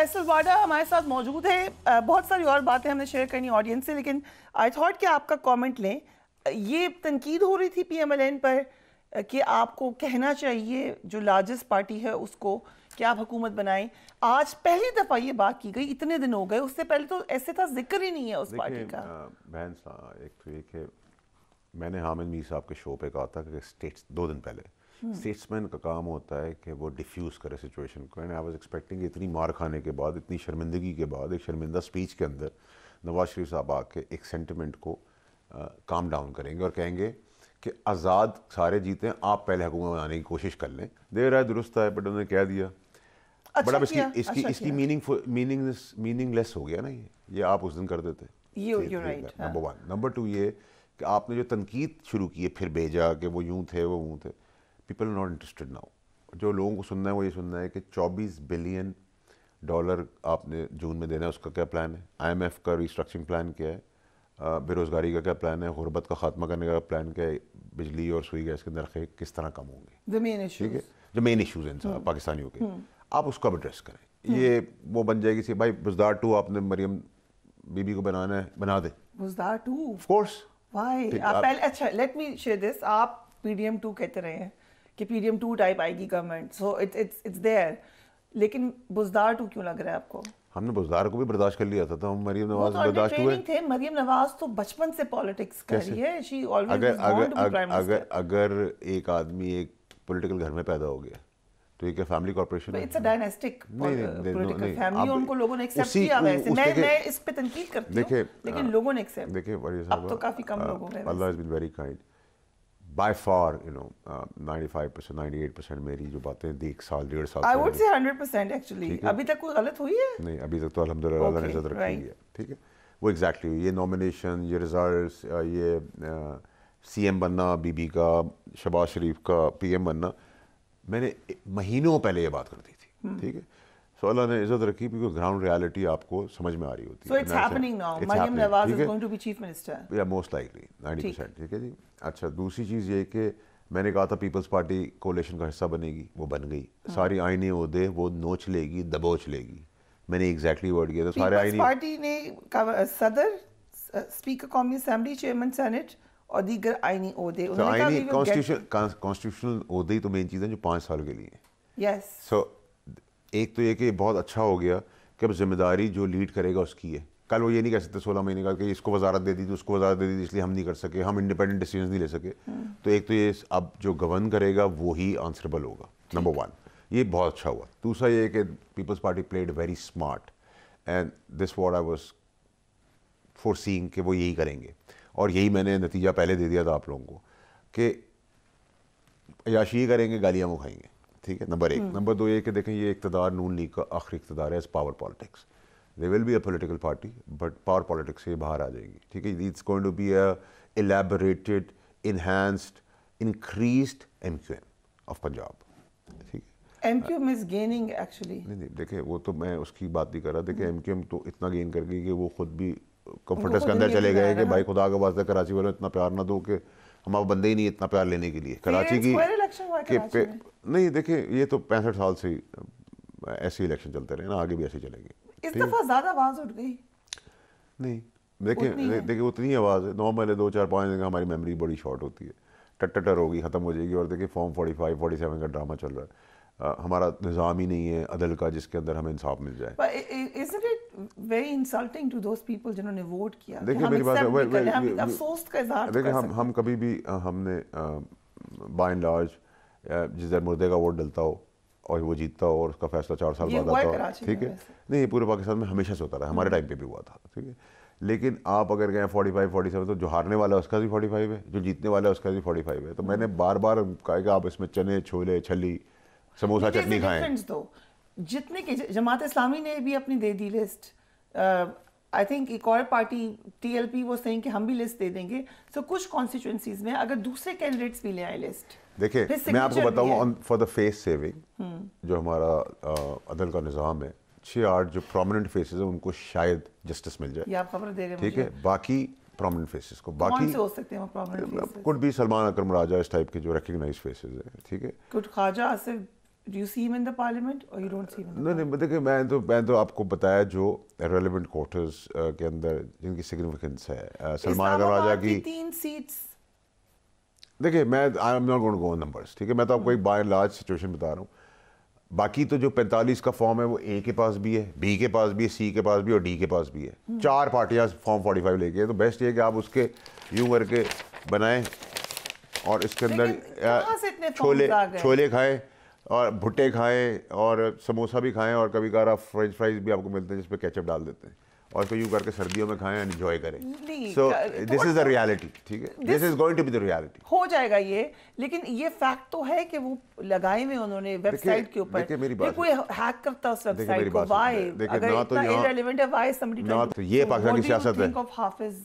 फैसल वाडा हमारे साथ मौजूद है बहुत सारी और बातें हमने शेयर करनी ऑडियंस से लेकिन आई थॉट कि आपका कमेंट लें ये तनकीद हो रही थी पीएमएलएन पर कि आपको कहना चाहिए जो लार्जेस्ट पार्टी है उसको कि आप हुकूमत बनाएं आज पहली दफ़ा ये बात की गई इतने दिन हो गए उससे पहले तो ऐसे था जिक्र ही नहीं है उस पार्टी का बहन एक तो ये मैंने हामिद मीर साहब के शो पे कहा था कि स्टेट्स दो दिन पहले स्टेट्समैन hmm. का काम होता है कि वो डिफ्यूज़ करे सिचुएशन को एंड आई वाज एक्सपेक्टिंग इतनी मार खाने के बाद इतनी शर्मिंदगी के बाद एक शर्मिंदा स्पीच के अंदर नवाज शरीफ साहब आके एक सेंटिमेंट को काम डाउन करेंगे और कहेंगे कि आज़ाद सारे जीते हैं आप पहले हुकूमत बनाने की कोशिश कर लें देर है दुरुस्त है बट उन्होंने कह दिया अच्छा बट अब इसकी इसकी अच्छा इसकी मीनिंग मीनिंग मीनिंगलेस हो गया ना ये ये आप उस दिन कर देते नंबर वन नंबर टू ये कि आपने जो तनकीद शुरू की है फिर भेजा कि वो यूं थे वो यूं थे पीपल नॉट इंटरेस्टेड नाउ जो लोगों को सुनना है वो ये सुनना है कि 24 बिलियन डॉलर आपने जून में देना है उसका क्या प्लान है आईएमएफ का रिस्ट्रक्चरिंग प्लान क्या है बेरोज़गारी का क्या प्लान है गुरबत का खात्मा करने का प्लान क्या है बिजली और सुई गैस के नरखे किस तरह कम होंगे ठीक है जो मेन इशूज़ हैं hmm. पाकिस्तानियों के hmm. आप उसको अब एड्रेस करें hmm. ये वो बन जाएगी सी भाई बुजदार टू आपने मरियम बीबी को बनाना है बना दे Buzdar two of course why आप पहले अच्छा लेट मी शेयर दिस आप पीडीएम टू कहते रहे हैं कि पीडीएम टू टाइप आएगी government so it's it's it's there लेकिन बुजदार टू क्यों लग रहा है आपको हमने बुजदार को भी बर्दाश्त कर लिया था तो हम मरियम नवाज तो बर्दाश्त हुए थे मरियम नवाज तो बचपन से पॉलिटिक्स कर रही है शी ऑलवेज अगर अगर अगर, अगर एक आदमी एक पॉलिटिकल घर में पैदा हो गया तो एक फैमिली कॉर्पोरेशन है it's a dynastic political family उनको लोगों ने एक्सेप्ट किया वैसे मैं मैं इस पे तनकीद करती हूं लेकिन हाँ, लोगों ने एक्सेप्ट देखिए अब तो काफी कम हाँ, लोगों हो Allah has been very kind by far, you know, uh, 95%, 98% मेरी जो बातें थी एक साल डेढ़ साल आई वुड से 100% एक्चुअली अभी तक कोई गलत हुई है नहीं अभी तक तो अल्हम्दुलिल्लाह अल्लाह रखी हुई है ठीक है वो एग्जैक्टली exactly, ये नॉमिनेशन ये रिजल्ट ये सीएम बनना बीबी का शबाज शरीफ का पीएम बनना मैंने महीनों पहले ये बात कर दी थी हम्म। ठीक है तो अल्लाह ने इज्जत रखी बिकॉज ग्राउंड रियलिटी आपको समझ में आ रही होती so it's happening now. It's ठीक है जी अच्छा दूसरी चीज़ ये कि मैंने कहा था पीपल्स पार्टी कोलेशन का हिस्सा बनेगी वो बन गई हाँ। सारी आईने दे वो नोच लेगी दबोच लेगी मैंने एग्जैक्टली वर्ड किया था सारे आईने पार्टी ने सदर स्पीकर कौमी असम्बली चेयरमैन सेनेट और दीगर आईनी ओहदे तो आईनी कॉन्स्टिट्यूशनल ओहदे ही तो मेन चीज़ है जो पाँच साल के लिए यस सो एक तो ये कि बहुत अच्छा हो गया कि अब जिम्मेदारी जो लीड करेगा उसकी है कल वो ये नहीं कह सकते सोलह महीने का कि इसको वजारत दे दी थी तो उसको वजारत दे दी इसलिए हम नहीं कर सके हम इंडिपेंडेंट डिसीजन नहीं ले सके तो एक तो ये अब जो गवर्न करेगा वो ही आंसरेबल होगा नंबर वन ये बहुत अच्छा हुआ दूसरा ये कि Peoples Party played very smart and this what I was foreseeing वो यही करेंगे और यही मैंने नतीजा पहले दे दिया था आप लोगों को कि याशी करेंगे गालियाँ वो खाएंगे ठीक है नंबर एक नंबर hmm. दो ये कि देखें ये इकतदार नून लीग का आखिरी इकतदार है as power politics they will be a political party but power politics से बाहर आ जाएगी ठीक है it's going to be a elaborated enhanced increased M Q M of Punjab ठीक है M Q M is gaining actually नहीं नहीं देखें वो तो मैं उसकी बात नहीं कर रहा देखें एम क्यू एम तो इतना गेन कर गई कि वो खुद भी कंफर्टेंस के अंदर चले गए कि भाई खुदा के वास्ते कराची वालों इतना प्यार ना दो कि हमारे बंदे ही नहीं इतना प्यार लेने के लिए कराची की नहीं देखिए ये तो पैंसठ साल से ऐसे इलेक्शन चलते रहे ना आगे भी ऐसे चलेंगे आवाज़ देखिए उतनी आवाज़ है नॉर्मल है दो चार पाँच दिन का हमारी मेमोरी बड़ी शॉर्ट होती है टट्टर होगी ख़त्म हो जाएगी और देखिए form forty five forty seven का ड्रामा चल रहा है हमारा निज़ाम ही नहीं है अदल का जिसके अंदर हमें इंसाफ मिल जाए very insulting to those people जिन्होंने वोट किया देखिए मेरी बात wait, अफसोस का इजहार तो देखिए हम हम कभी भी हमने बाय एंड लार्ज जिस दर मुर्दे का वोट डलता हो और वो जीतता हो और उसका फैसला चार साल बाद आता हो ठीक है नहीं ये पूरे पाकिस्तान में हमेशा से होता रहा हमारे टाइम हम्म। पे भी हुआ था ठीक है लेकिन आप अगर गए फोर्टी फाइव फोर्टी सेवन तो जो हारने वाला है उसका भी फोर्टी फाइव है जो जीतने वाला है उसका भी फोर्टी फाइव है तो मैंने हम्म। बार बार कहा कि आप इसमें चने छोले छली समोसा चटनी खाएं जितने के जमात इस्लामी ने भी अपनी दे दी लिस्ट आई थिंक एक और पार्टी टी एल पी वो सही कि हम भी लिस्ट दे देंगे सो so, कुछ कॉन्स्टिट्यूंसीज में अगर दूसरे कैंडिडेट्स भी ले आए लिस्ट देखिए मैं आपको बताऊँ on for the face saving जो हमारा आ, uh, अदल का निज़ाम है छः आठ जो प्रोमिनेंट फेसेस हैं उनको शायद जस्टिस मिल जाए आप खबर दे रहे ठीक है बाकी प्रोमिनेंट फेसेस को बाकी हो सकते हैं uh, कुड भी सलमान अकरम राजा इस टाइप के जो रिकग्नाइज फेसेस हैं ठीक है कुछ Khwaja Asif Do you see him in the parliament or you don't see him in the नहीं नहीं देखिए मैं तो मैं तो आपको बताया जो रेलेवेंट क्वार्टर्स के अंदर जिनकी सिग्निफिकेंस है सलमान अगर राजा की तीन सीट्स देखिए मैं I am not going to go numbers ठीक है मैं तो आपको एक बाय लार्ज सिचुएशन बता रहा हूँ बाकी तो जो 45 का फॉर्म है वो ए के पास भी है बी के पास भी है सी के पास भी और डी के पास भी है हम्म। चार पार्टियां फॉर्म 45 फाइव लेके तो बेस्ट ये कि आप उसके यूं करके बनाएं और इसके अंदर छोले छोले खाएं और भुट्टे खाएं और समोसा भी खाएं और कभी कभार आप फ्रेंच फ्राइज भी आपको मिलते हैं जिसपे केचप डाल देते हैं और तो यूँ करके सर्दियों में खाएं एंजॉय करें so this is the reality ठीक है this is going to be the reality हो जाएगा ये लेकिन ये फैक्ट तो है कि वो लगाए हुए उन्होंने वेबसाइट के ऊपर देखिए मेरी बात कोई हैक करता उस वेबसाइट को व्हाई अगर ना तो इररिलेवेंट है व्हाई समबडी ना तो ये पाकिस्तान की सियासत है ऑफ हाफिज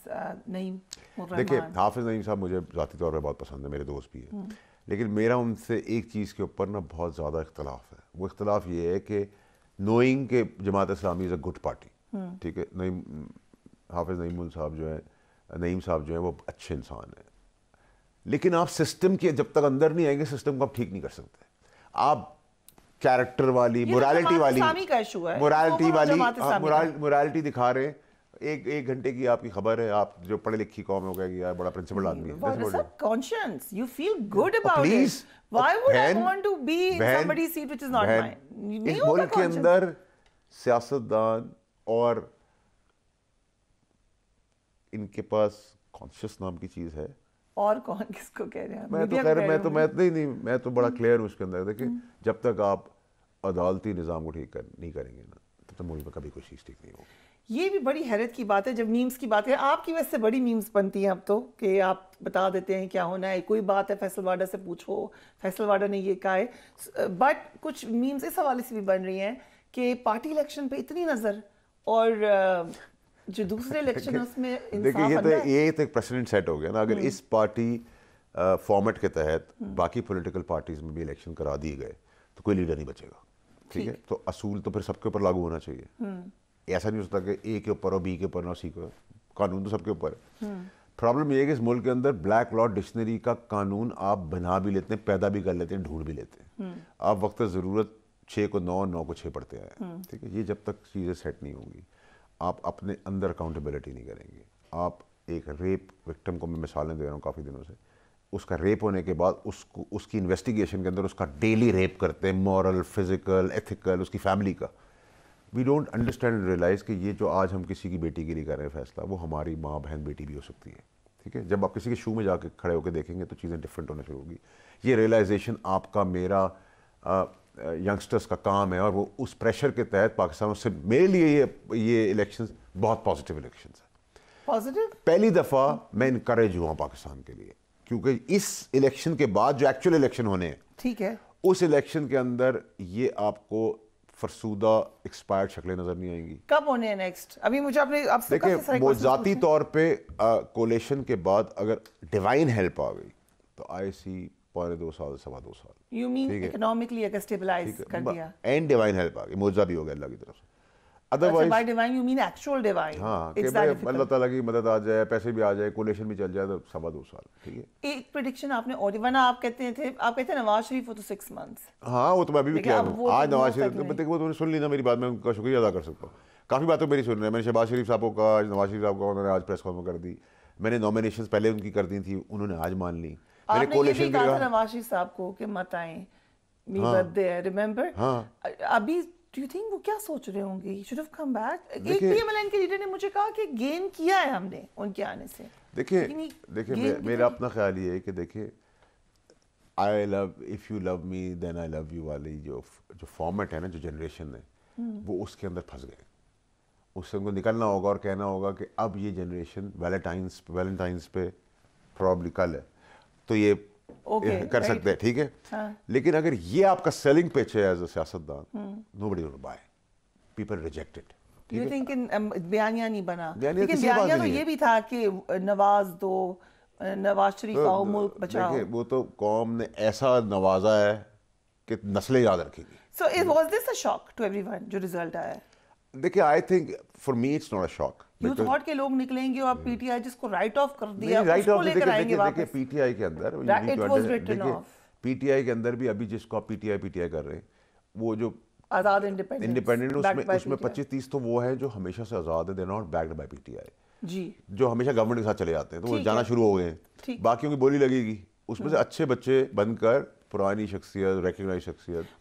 नईम देखिए हाफिज नईम साहब मुझे ذاتی तौर पे बहुत पसंद है मेरे दोस्त भी है हम्म। लेकिन मेरा उनसे एक चीज़ के ऊपर ना बहुत ज़्यादा इख्तलाफ है वो इख्तलाफ ये है कि नोइंग के Jamaat Islami is a good party hmm. ठीक है नईम हाफिज़ नईम साहब जो हैं नईम साहब जो हैं वो अच्छे इंसान हैं लेकिन आप सिस्टम के जब तक अंदर नहीं आएंगे सिस्टम को आप ठीक नहीं कर सकते आप कैरेक्टर वाली तो मोरालिटी वाली मोरालिटी तो वाली मोरालिटी दिखा रहे हैं एक एक घंटे की आपकी खबर है आप जो पढ़े लिखी कौम हो गया यार बड़ा प्रिंसिपल hmm, आदमी conscious you feel good about please why would I want to be somebody seat which is not mine इस मुल्क के अंदर सियासतदान और इनके पास कॉन्शियस नाम की चीज है और कौन किसको कह रहे हैं मैं तो कह रहा तो, मैं तो मैं नहीं नहीं मैं तो बड़ा क्लियर hmm. हूँ उसके अंदर देखिए hmm. जब तक आप अदालती निज़ाम को ठीक कर नहीं करेंगे ना तब तक मुल्क में कभी कोई चीज़ ठीक नहीं होगी ये भी बड़ी हैरत की बात है जब मीम्स की बात है आपकी वजह से बड़ी मीम्स बनती हैं अब तो कि आप बता देते हैं क्या होना है कोई बात है फैसलवाडा से पूछो फैसलवाडा ने ये कहा है बट कुछ मीम्स इस हवाले से भी बन रही हैं कि पार्टी इलेक्शन पे इतनी नज़र और जो दूसरे इलेक्शन है उसमें देखिए ये तो ये तो एक प्रेसिडेंट सेट हो गया ना अगर हम्म। इस पार्टी फॉर्मेट के तहत हम्म। बाकी पोलिटिकल पार्टीज में भी इलेक्शन करा दिए गए तो कोई लीडर नहीं बचेगा ठीक है तो असूल तो फिर सबके ऊपर लागू होना चाहिए हम्म। ऐसा नहीं हो सकता कि ए के ऊपर हो बी के ऊपर ना सी के कानून तो सबके ऊपर है प्रॉब्लम हम्म। ये है कि इस मुल्क के अंदर ब्लैक लॉ डिक्शनरी का कानून आप बना भी लेते हैं पैदा भी कर लेते हैं ढूंढ भी लेते हैं हम्म। आप वक्त ज़रूरत छः को नौ नौ को छः पढ़ते आए हम्म। ठीक है ये जब तक चीज़ें सेट नहीं होंगी आप अपने अंदर अकाउंटेबिलिटी नहीं करेंगे आप एक रेप विक्टम को मैं मिसालें दे रहा हूँ काफ़ी दिनों से उसका रेप होने के बाद उसको उसकी इन्वेस्टिगेशन के अंदर उसका डेली रेप करते हैं मॉरल फिज़िकल एथिकल उसकी फैमिली का we don't understand and realise कि ये जो आज हम किसी की बेटी के लिए कर रहे हैं फैसला वो हमारी माँ बहन बेटी भी हो सकती है ठीक है जब आप किसी के शू में जाके खड़े होकर देखेंगे तो चीज़ें डिफरेंट होना शुरू होगी ये रियलाइजेशन आपका मेरा यंगस्टर्स का काम है और वो उस प्रेशर के तहत पाकिस्तान से मेरे लिए ये ये इलेक्शन बहुत पॉजिटिव इलेक्शन है पॉजिटिव पहली दफ़ा मैं इनक्रेज हुआ पाकिस्तान के लिए क्योंकि इस इलेक्शन के बाद जो एक्चुअल इलेक्शन होने हैं ठीक है उस इलेक्शन के अंदर ये आपको फरसूदा एक्सपायर्ड शक्लें नजर नहीं आएंगी कब होने नेक्स्ट अभी मुझे आपने आपसे देखिए वो जाती तौर पे कोलेशन के बाद अगर डिवाइन हेल्प आ गई तो आई सी पौने दो साल सवा दो साल यू मीन इकोनॉमिकली अगर स्टेबलाइज कर दिया एंड डिवाइन हेल्प आ गई मुआवजा भी हो गया अल्लाह की तरफ से Otherwise, हाँ, अल्लाह ताला की मदद आ जाए पैसे भी आ जाए कोलेशन भी चल जाए तो सवा दो साल ठीक है एक आपने और वरना आप कहते थे आप कहते नवाज शरीफ तो मंथ्स हाँ, वो तो मैं अभी भी आज तो नवाज शरीफ वो तो सुन ली ना मेरी बात मैं उनका शुक्रिया अदा कर सकता हूँ काफ़ी बातें मेरी सुन रहे हैं मैंने शहबाज शरीफ साहब को आज नवाज शरीफ साहब का उन्होंने आज प्रेस कॉन्फ्रेंस कर दी मैंने नॉमिनेशन पहले उनकी कर दी थी उन्होंने आज मान ली मैंने कोलेशन नवाज शरीफ साहब को कि मत आए मी बर्थडे रिमेंबर अभी डू यू थिंक वो क्या सोच रहे होंगे he should have come back एक पीएमएलएन के लीडर ने मुझे कहा कि गेन किया है हमने उनके आने से देखिए देखिए मेरा अपना ख्याल ये है कि देखिए I love if you love me then I love you वाली जो जो फॉर्मेट है ना जो जनरेशन है हम्म। वो उसके अंदर फंस गए उससे उनको निकलना होगा और कहना होगा कि अब ये जनरेशन वैलेंटाइंस वैलेंटाइंस पे प्रॉब्लिकल है तो ये okay, कर right. सकते हैं ठीक है हाँ. लेकिन अगर ये आपका सेलिंग पिच है एज अ सियासतदान nobody by people rejected you think बयानिया नहीं बना तो लेकिन बयानिया तो ये भी था कि uh, नवाज दो uh, नवाज शरीफ तो आओ मुल्क बचाओ वो तो कौम ने ऐसा नवाजा है कि नस्लें याद रखेंगी so it was this a shock to everyone जो रिजल्ट आया देखिए I think for me it's not a shock youth हॉट के लोग निकलेंगे और पीटीआई जिसको राइट ऑफ कर दिया तो लेकर आएंगे पीटीआई के अंदर पीटीआई के अंदर भी अभी जिसको आप पीटीआई पीटीआई कर रहे हैं वो जो आजाद इंडिपेंडेंट उसमें उसमें पच्चीस तीस तो वो है जो हमेशा से आजाद है नॉट बैक्ड बाय पीटीआई जी जो हमेशा गवर्नमेंट के साथ चले जाते हैं तो वो जाना शुरू हो गए हैं बाकियों की बोली लगेगी उसमें से हम्म। अच्छे बच्चे बनकर पुरानी शख्सियत रिकग्नाइज शख्सियत